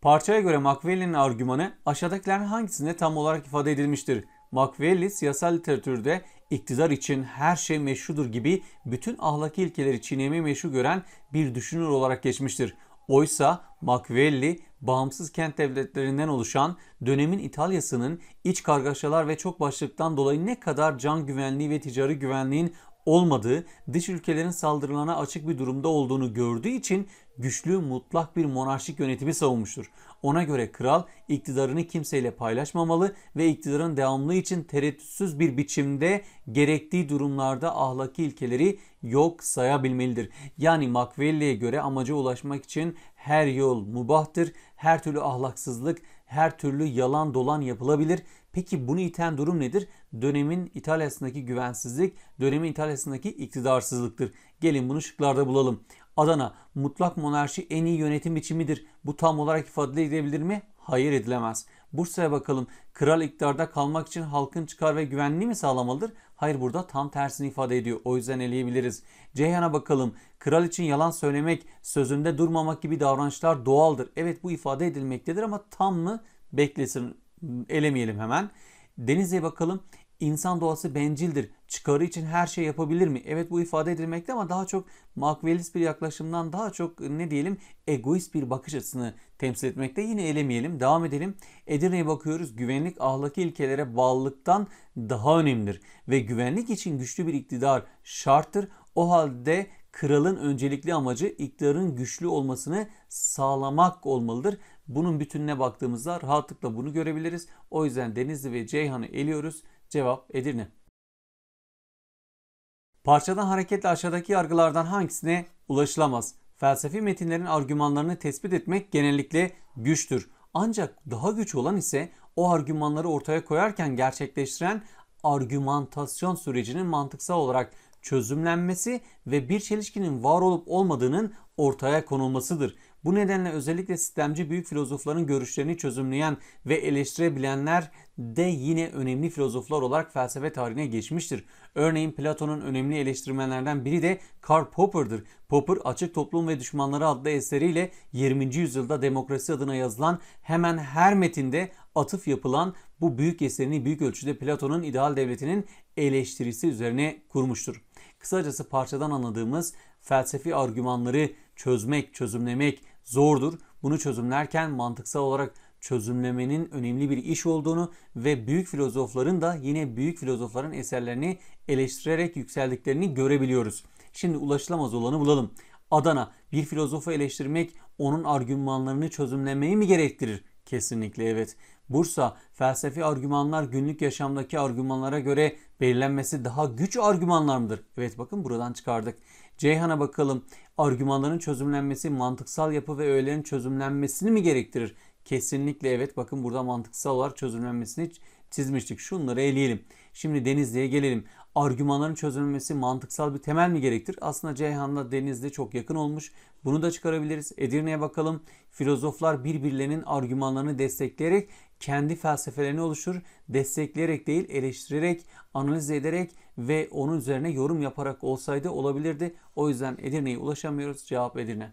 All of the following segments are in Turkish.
Parçaya göre Machiavelli'nin argümanı aşağıdakilerin hangisinde tam olarak ifade edilmiştir? Machiavelli siyasal literatürde iktidar için her şey meşrudur gibi bütün ahlaki ilkeleri çiğnemeyi meşru gören bir düşünür olarak geçmiştir. Oysa Machiavelli bağımsız kent devletlerinden oluşan dönemin İtalya'sının iç kargaşalar ve çok başlıktan dolayı ne kadar can güvenliği ve ticari güvenliğin olmadığı, dış ülkelerin saldırılarına açık bir durumda olduğunu gördüğü için güçlü mutlak bir monarşik yönetimi savunmuştur. Ona göre kral iktidarını kimseyle paylaşmamalı ve iktidarın devamlı için tereddütsüz bir biçimde gerektiği durumlarda ahlaki ilkeleri yok sayabilmelidir. Yani Machiavelli'ye göre amaca ulaşmak için her yol mubahtır, her türlü ahlaksızlık, her türlü yalan dolan yapılabilir Peki bunu iten durum nedir? Dönemin İtalya'sındaki güvensizlik, dönemin İtalya'sındaki iktidarsızlıktır. Gelin bunu şıklarda bulalım. Adana, mutlak monarşi en iyi yönetim biçimidir. Bu tam olarak ifade edilebilir mi? Hayır edilemez. Bursa'ya bakalım. Kral iktidarda kalmak için halkın çıkar ve güvenliği mi sağlamalıdır? Hayır burada tam tersini ifade ediyor. O yüzden eleyebiliriz. Ceyhan'a bakalım. Kral için yalan söylemek, sözünde durmamak gibi davranışlar doğaldır. Evet bu ifade edilmektedir ama tam mı? Beklesin elemeyelim hemen. denize bakalım. İnsan doğası bencildir. Çıkarı için her şey yapabilir mi? Evet bu ifade edilmekte ama daha çok makvelist bir yaklaşımdan daha çok ne diyelim egoist bir bakış açısını temsil etmekte. Yine elemeyelim. Devam edelim. Edirne'ye bakıyoruz. Güvenlik ahlaki ilkelere bağlılıktan daha önemlidir. Ve güvenlik için güçlü bir iktidar şarttır. O halde kralın öncelikli amacı iktidarın güçlü olmasını sağlamak olmalıdır bunun bütününe baktığımızda rahatlıkla bunu görebiliriz. O yüzden Denizli ve Ceyhan'ı eliyoruz. Cevap Edirne. Parçadan hareketle aşağıdaki yargılardan hangisine ulaşılamaz? Felsefi metinlerin argümanlarını tespit etmek genellikle güçtür. Ancak daha güç olan ise o argümanları ortaya koyarken gerçekleştiren argümantasyon sürecinin mantıksal olarak çözümlenmesi ve bir çelişkinin var olup olmadığının ortaya konulmasıdır. Bu nedenle özellikle sistemci büyük filozofların görüşlerini çözümleyen ve eleştirebilenler de yine önemli filozoflar olarak felsefe tarihine geçmiştir. Örneğin Platon'un önemli eleştirmenlerden biri de Karl Popper'dır. Popper Açık Toplum ve Düşmanları adlı eseriyle 20. yüzyılda demokrasi adına yazılan hemen her metinde atıf yapılan bu büyük eserini büyük ölçüde Platon'un ideal devletinin eleştirisi üzerine kurmuştur. Kısacası parçadan anladığımız felsefi argümanları çözmek, çözümlemek, zordur. Bunu çözümlerken mantıksal olarak çözümlemenin önemli bir iş olduğunu ve büyük filozofların da yine büyük filozofların eserlerini eleştirerek yükseldiklerini görebiliyoruz. Şimdi ulaşılamaz olanı bulalım. Adana bir filozofu eleştirmek onun argümanlarını çözümlemeyi mi gerektirir? Kesinlikle evet. Bursa felsefi argümanlar günlük yaşamdaki argümanlara göre belirlenmesi daha güç argümanlar mıdır? Evet bakın buradan çıkardık. Ceyhan'a bakalım. Argümanların çözümlenmesi mantıksal yapı ve öğelerin çözümlenmesini mi gerektirir? Kesinlikle evet. Bakın burada mantıksal olarak çözümlenmesini çizmiştik. Şunları eleyelim. Şimdi Denizli'ye gelelim argümanların çözülmesi mantıksal bir temel mi gerektir? Aslında Ceyhan'la denizde çok yakın olmuş. Bunu da çıkarabiliriz. Edirne'ye bakalım. Filozoflar birbirlerinin argümanlarını destekleyerek kendi felsefelerini oluşur. Destekleyerek değil eleştirerek, analiz ederek ve onun üzerine yorum yaparak olsaydı olabilirdi. O yüzden Edirne'ye ulaşamıyoruz. Cevap Edirne.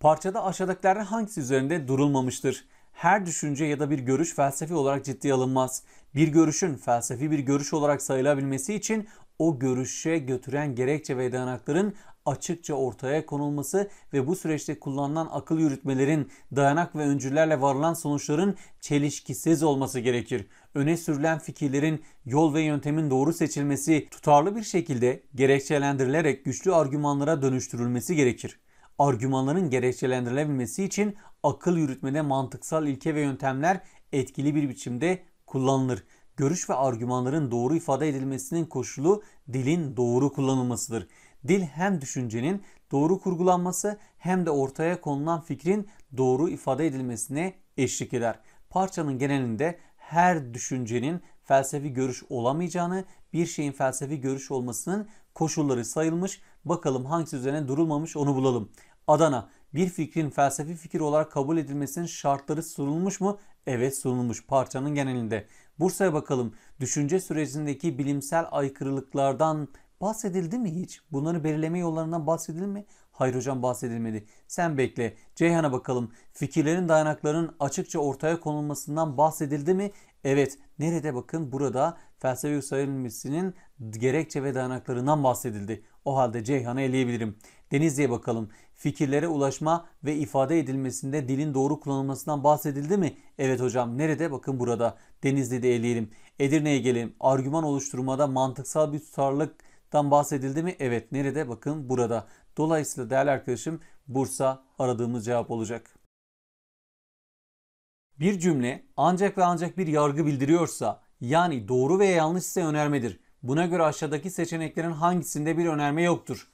Parçada aşağıdakilerden hangisi üzerinde durulmamıştır? her düşünce ya da bir görüş felsefi olarak ciddiye alınmaz. Bir görüşün felsefi bir görüş olarak sayılabilmesi için o görüşe götüren gerekçe ve dayanakların açıkça ortaya konulması ve bu süreçte kullanılan akıl yürütmelerin dayanak ve öncülerle varılan sonuçların çelişkisiz olması gerekir. Öne sürülen fikirlerin yol ve yöntemin doğru seçilmesi tutarlı bir şekilde gerekçelendirilerek güçlü argümanlara dönüştürülmesi gerekir argümanların gerekçelendirilebilmesi için akıl yürütmede mantıksal ilke ve yöntemler etkili bir biçimde kullanılır. Görüş ve argümanların doğru ifade edilmesinin koşulu dilin doğru kullanılmasıdır. Dil hem düşüncenin doğru kurgulanması hem de ortaya konulan fikrin doğru ifade edilmesine eşlik eder. Parçanın genelinde her düşüncenin felsefi görüş olamayacağını, bir şeyin felsefi görüş olmasının koşulları sayılmış. Bakalım hangisi üzerine durulmamış onu bulalım. Adana bir fikrin felsefi fikir olarak kabul edilmesinin şartları sunulmuş mu? Evet sunulmuş parçanın genelinde. Bursa'ya bakalım. Düşünce sürecindeki bilimsel aykırılıklardan bahsedildi mi hiç? Bunları belirleme yollarından bahsedildi mi? Hayır hocam bahsedilmedi. Sen bekle. Ceyhan'a bakalım. Fikirlerin dayanaklarının açıkça ortaya konulmasından bahsedildi mi? Evet. Nerede bakın? Burada felsefe yükselmesinin gerekçe ve dayanaklarından bahsedildi. O halde Ceyhan'ı eleyebilirim. Denizli'ye bakalım. Fikirlere ulaşma ve ifade edilmesinde dilin doğru kullanılmasından bahsedildi mi? Evet hocam. Nerede? Bakın burada. Denizli'de eleyelim. Edirne'ye gelelim. Argüman oluşturmada mantıksal bir tutarlıktan bahsedildi mi? Evet. Nerede? Bakın burada. Dolayısıyla değerli arkadaşım Bursa aradığımız cevap olacak. Bir cümle ancak ve ancak bir yargı bildiriyorsa yani doğru veya yanlış ise önermedir. Buna göre aşağıdaki seçeneklerin hangisinde bir önerme yoktur?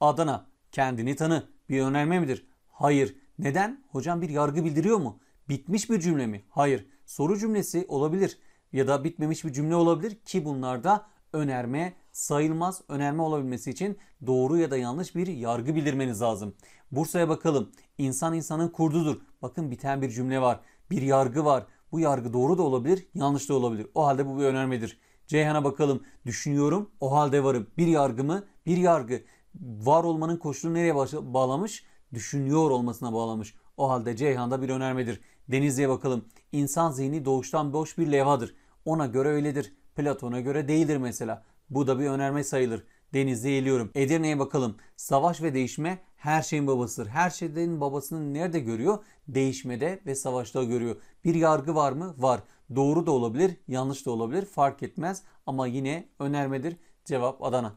Adana, kendini tanı bir önerme midir? Hayır. Neden? Hocam bir yargı bildiriyor mu? Bitmiş bir cümle mi? Hayır. Soru cümlesi olabilir ya da bitmemiş bir cümle olabilir ki bunlarda önerme sayılmaz önemli olabilmesi için doğru ya da yanlış bir yargı bildirmeniz lazım. Bursa'ya bakalım. İnsan insanın kurdudur. Bakın biten bir cümle var. Bir yargı var. Bu yargı doğru da olabilir, yanlış da olabilir. O halde bu bir önermedir. Ceyhan'a bakalım. Düşünüyorum, o halde varım. Bir yargı mı? Bir yargı. Var olmanın koşulu nereye bağlamış? Düşünüyor olmasına bağlamış. O halde Ceyhan'da bir önermedir. Denizli'ye bakalım. İnsan zihni doğuştan boş bir levhadır. Ona göre öyledir. Platon'a göre değildir mesela. Bu da bir önerme sayılır. Denizli eğiliyorum. Edirne'ye bakalım. Savaş ve değişme her şeyin babasıdır. Her şeyin babasını nerede görüyor? Değişmede ve savaşta görüyor. Bir yargı var mı? Var. Doğru da olabilir, yanlış da olabilir. Fark etmez ama yine önermedir. Cevap Adana.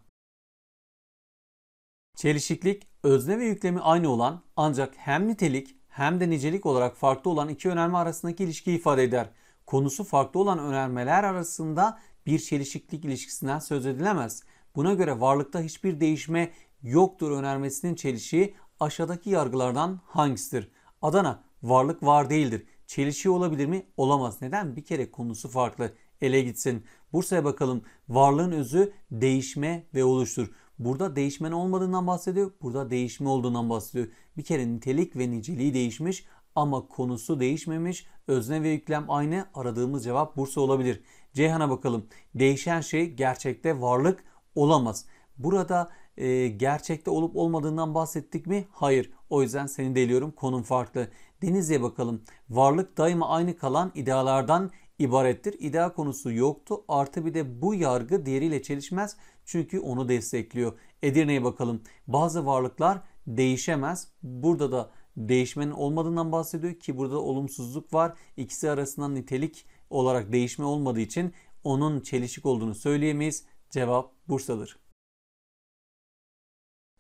Çelişiklik, özne ve yüklemi aynı olan ancak hem nitelik hem de nicelik olarak farklı olan iki önerme arasındaki ilişkiyi ifade eder. Konusu farklı olan önermeler arasında bir çelişiklik ilişkisinden söz edilemez. Buna göre varlıkta hiçbir değişme yoktur önermesinin çelişiği aşağıdaki yargılardan hangisidir? Adana varlık var değildir. Çelişiği olabilir mi? Olamaz. Neden? Bir kere konusu farklı. Ele gitsin. Bursa'ya bakalım. Varlığın özü değişme ve oluştur. Burada değişmen olmadığından bahsediyor. Burada değişme olduğundan bahsediyor. Bir kere nitelik ve niceliği değişmiş ama konusu değişmemiş. Özne ve yüklem aynı. Aradığımız cevap Bursa olabilir. Ceyhan'a bakalım. Değişen şey gerçekte varlık olamaz. Burada e, gerçekte olup olmadığından bahsettik mi? Hayır. O yüzden seni deliyorum. Konum farklı. Denizli'ye bakalım. Varlık daima aynı kalan idealardan ibarettir. İdea konusu yoktu. Artı bir de bu yargı diğeriyle çelişmez. Çünkü onu destekliyor. Edirne'ye bakalım. Bazı varlıklar değişemez. Burada da değişmenin olmadığından bahsediyor ki burada olumsuzluk var. İkisi arasından nitelik olarak değişme olmadığı için onun çelişik olduğunu söyleyemeyiz. Cevap Bursa'dır.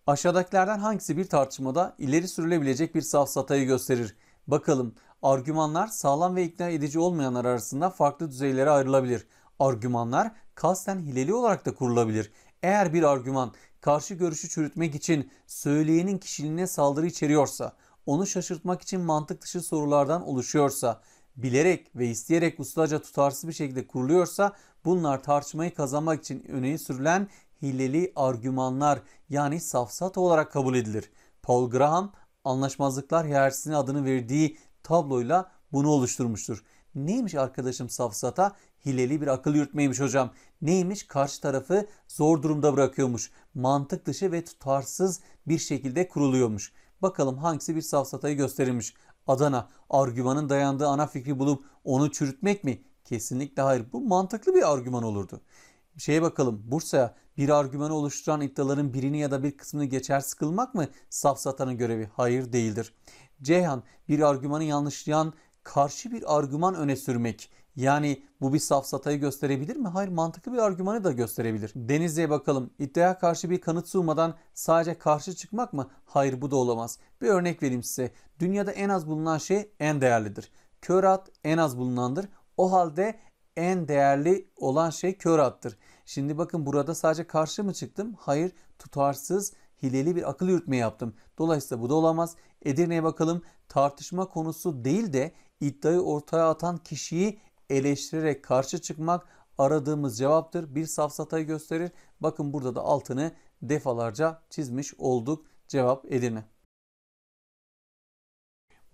Aşağıdakilerden hangisi bir tartışmada ileri sürülebilecek bir safsatayı gösterir? Bakalım argümanlar sağlam ve ikna edici olmayanlar arasında farklı düzeylere ayrılabilir. Argümanlar kasten hileli olarak da kurulabilir. Eğer bir argüman karşı görüşü çürütmek için söyleyenin kişiliğine saldırı içeriyorsa onu şaşırtmak için mantık dışı sorulardan oluşuyorsa, bilerek ve isteyerek ustaca tutarsız bir şekilde kuruluyorsa bunlar tartışmayı kazanmak için öne sürülen hileli argümanlar yani safsat olarak kabul edilir. Paul Graham anlaşmazlıklar hiyerarşisine adını verdiği tabloyla bunu oluşturmuştur. Neymiş arkadaşım safsata? Hileli bir akıl yürütmeymiş hocam. Neymiş? Karşı tarafı zor durumda bırakıyormuş. Mantık dışı ve tutarsız bir şekilde kuruluyormuş. Bakalım hangisi bir safsatayı gösterilmiş. Adana argümanın dayandığı ana fikri bulup onu çürütmek mi? Kesinlikle hayır. Bu mantıklı bir argüman olurdu. Şeye bakalım Bursa'ya bir argümanı oluşturan iddiaların birini ya da bir kısmını geçer sıkılmak mı safsatanın görevi? Hayır değildir. Ceyhan bir argümanı yanlışlayan karşı bir argüman öne sürmek yani bu bir safsatayı gösterebilir mi? Hayır mantıklı bir argümanı da gösterebilir. Denizli'ye bakalım. İddiaya karşı bir kanıt sunmadan sadece karşı çıkmak mı? Hayır bu da olamaz. Bir örnek vereyim size. Dünyada en az bulunan şey en değerlidir. Körat en az bulunandır. O halde en değerli olan şey körattır. Şimdi bakın burada sadece karşı mı çıktım? Hayır tutarsız hileli bir akıl yürütme yaptım. Dolayısıyla bu da olamaz. Edirne'ye bakalım tartışma konusu değil de iddiayı ortaya atan kişiyi eleştirerek karşı çıkmak aradığımız cevaptır. Bir safsatayı gösterir. Bakın burada da altını defalarca çizmiş olduk cevap Edirne.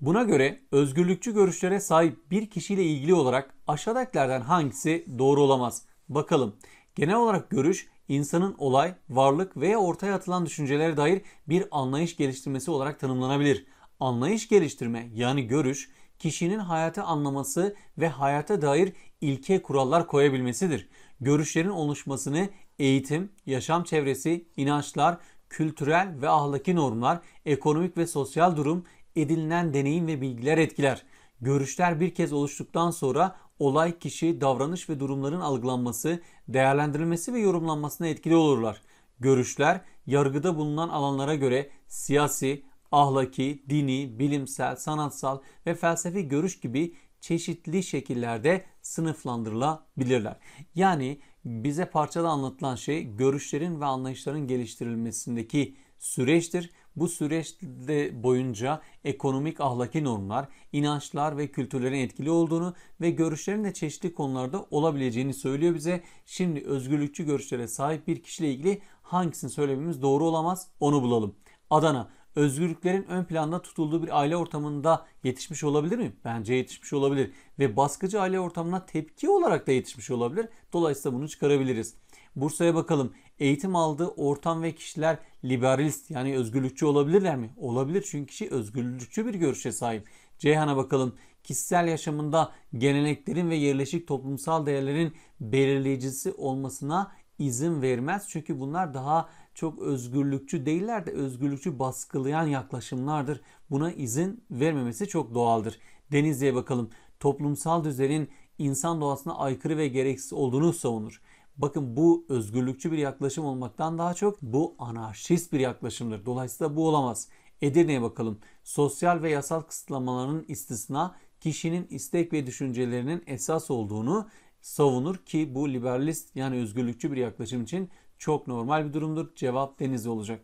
Buna göre özgürlükçü görüşlere sahip bir kişiyle ilgili olarak aşağıdakilerden hangisi doğru olamaz? Bakalım. Genel olarak görüş insanın olay, varlık veya ortaya atılan düşüncelere dair bir anlayış geliştirmesi olarak tanımlanabilir. Anlayış geliştirme yani görüş kişinin hayatı anlaması ve hayata dair ilke kurallar koyabilmesidir. Görüşlerin oluşmasını eğitim, yaşam çevresi, inançlar, kültürel ve ahlaki normlar, ekonomik ve sosyal durum, edinilen deneyim ve bilgiler etkiler. Görüşler bir kez oluştuktan sonra olay, kişi, davranış ve durumların algılanması, değerlendirilmesi ve yorumlanmasına etkili olurlar. Görüşler yargıda bulunan alanlara göre siyasi, ahlaki, dini, bilimsel, sanatsal ve felsefi görüş gibi çeşitli şekillerde sınıflandırılabilirler. Yani bize parçada anlatılan şey görüşlerin ve anlayışların geliştirilmesindeki süreçtir. Bu süreçte boyunca ekonomik ahlaki normlar, inançlar ve kültürlerin etkili olduğunu ve görüşlerin de çeşitli konularda olabileceğini söylüyor bize. Şimdi özgürlükçü görüşlere sahip bir kişiyle ilgili hangisini söylememiz doğru olamaz onu bulalım. Adana özgürlüklerin ön planda tutulduğu bir aile ortamında yetişmiş olabilir mi? Bence yetişmiş olabilir ve baskıcı aile ortamına tepki olarak da yetişmiş olabilir. Dolayısıyla bunu çıkarabiliriz. Bursa'ya bakalım. Eğitim aldığı ortam ve kişiler liberalist yani özgürlükçü olabilirler mi? Olabilir çünkü kişi özgürlükçü bir görüşe sahip. Ceyhan'a bakalım. Kişisel yaşamında geleneklerin ve yerleşik toplumsal değerlerin belirleyicisi olmasına izin vermez. Çünkü bunlar daha çok özgürlükçü değiller de özgürlükçü baskılayan yaklaşımlardır. Buna izin vermemesi çok doğaldır. Denizli'ye bakalım. Toplumsal düzenin insan doğasına aykırı ve gereksiz olduğunu savunur. Bakın bu özgürlükçü bir yaklaşım olmaktan daha çok bu anarşist bir yaklaşımdır. Dolayısıyla bu olamaz. Edirne'ye bakalım. Sosyal ve yasal kısıtlamaların istisna kişinin istek ve düşüncelerinin esas olduğunu savunur ki bu liberalist yani özgürlükçü bir yaklaşım için çok normal bir durumdur. Cevap deniz olacak.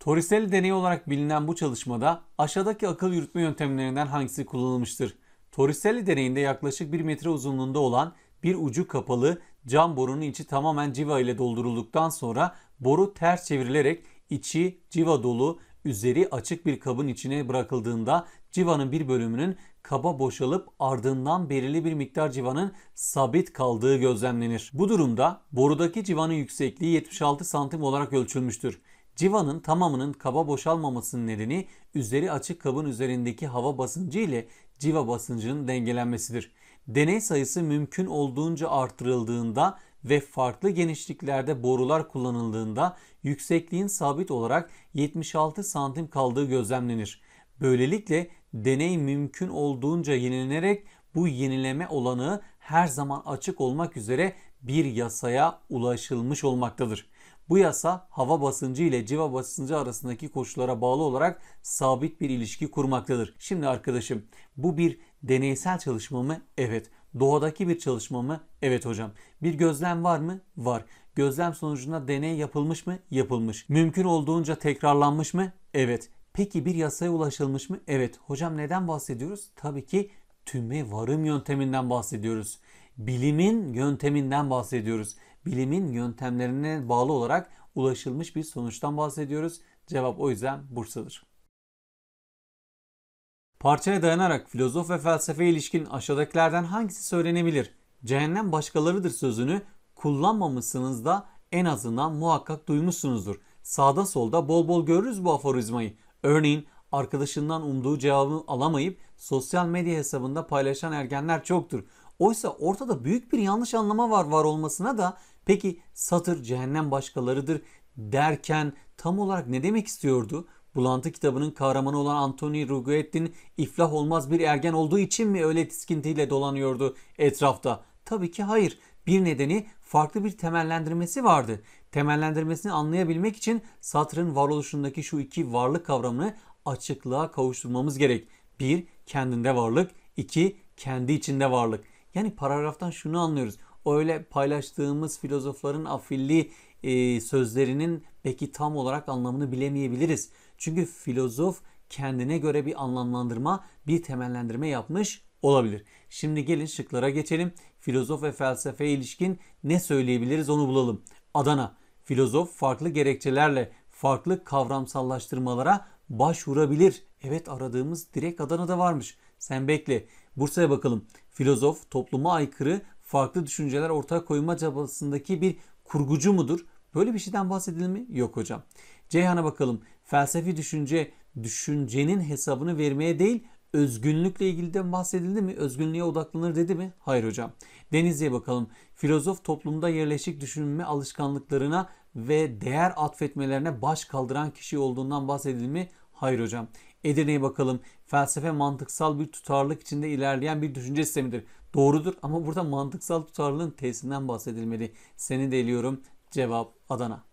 Torricelli deneyi olarak bilinen bu çalışmada aşağıdaki akıl yürütme yöntemlerinden hangisi kullanılmıştır? Torricelli deneyinde yaklaşık 1 metre uzunluğunda olan bir ucu kapalı cam borunun içi tamamen civa ile doldurulduktan sonra boru ters çevrilerek içi civa dolu, üzeri açık bir kabın içine bırakıldığında civanın bir bölümünün kaba boşalıp ardından belirli bir miktar civanın sabit kaldığı gözlemlenir. Bu durumda borudaki civanın yüksekliği 76 santim olarak ölçülmüştür. Civanın tamamının kaba boşalmamasının nedeni üzeri açık kabın üzerindeki hava basıncı ile civa basıncının dengelenmesidir. Deney sayısı mümkün olduğunca artırıldığında ve farklı genişliklerde borular kullanıldığında yüksekliğin sabit olarak 76 santim kaldığı gözlemlenir. Böylelikle deney mümkün olduğunca yenilenerek bu yenileme olanı her zaman açık olmak üzere bir yasaya ulaşılmış olmaktadır. Bu yasa hava basıncı ile civa basıncı arasındaki koşullara bağlı olarak sabit bir ilişki kurmaktadır. Şimdi arkadaşım bu bir deneysel çalışma mı? Evet. Doğadaki bir çalışma mı? Evet hocam. Bir gözlem var mı? Var. Gözlem sonucunda deney yapılmış mı? Yapılmış. Mümkün olduğunca tekrarlanmış mı? Evet. Peki bir yasaya ulaşılmış mı? Evet. Hocam neden bahsediyoruz? Tabii ki tüme varım yönteminden bahsediyoruz. Bilimin yönteminden bahsediyoruz. Bilimin yöntemlerine bağlı olarak ulaşılmış bir sonuçtan bahsediyoruz. Cevap o yüzden Bursa'dır. Parçaya dayanarak filozof ve felsefe ilişkin aşağıdakilerden hangisi söylenebilir? Cehennem başkalarıdır sözünü kullanmamışsınız da en azından muhakkak duymuşsunuzdur. Sağda solda bol bol görürüz bu aforizmayı. Örneğin arkadaşından umduğu cevabı alamayıp sosyal medya hesabında paylaşan ergenler çoktur. Oysa ortada büyük bir yanlış anlama var var olmasına da peki satır cehennem başkalarıdır derken tam olarak ne demek istiyordu? Bulantı kitabının kahramanı olan Anthony Ruguetti'nin iflah olmaz bir ergen olduğu için mi öyle tiskintiyle dolanıyordu etrafta? Tabii ki hayır. Bir nedeni farklı bir temellendirmesi vardı temellendirmesini anlayabilmek için satırın varoluşundaki şu iki varlık kavramını açıklığa kavuşturmamız gerek. 1. Kendinde varlık. 2. Kendi içinde varlık. Yani paragraftan şunu anlıyoruz. Öyle paylaştığımız filozofların afilli e, sözlerinin belki tam olarak anlamını bilemeyebiliriz. Çünkü filozof kendine göre bir anlamlandırma, bir temellendirme yapmış olabilir. Şimdi gelin şıklara geçelim. Filozof ve felsefe ilişkin ne söyleyebiliriz onu bulalım. Adana. Filozof farklı gerekçelerle farklı kavramsallaştırmalara başvurabilir. Evet aradığımız direkt Adana'da varmış. Sen bekle. Bursa'ya bakalım. Filozof topluma aykırı farklı düşünceler ortaya koyma çabasındaki bir kurgucu mudur? Böyle bir şeyden bahsedelim mi? Yok hocam. Ceyhan'a bakalım. Felsefi düşünce düşüncenin hesabını vermeye değil, özgünlükle ilgili de bahsedildi mi? Özgünlüğe odaklanır dedi mi? Hayır hocam. Denizli'ye bakalım. Filozof toplumda yerleşik düşünme alışkanlıklarına ve değer atfetmelerine baş kaldıran kişi olduğundan bahsedildi mi? Hayır hocam. Edirne'ye bakalım. Felsefe mantıksal bir tutarlılık içinde ilerleyen bir düşünce sistemidir. Doğrudur ama burada mantıksal tutarlılığın tesisinden bahsedilmeli. Seni deliyorum. Cevap Adana.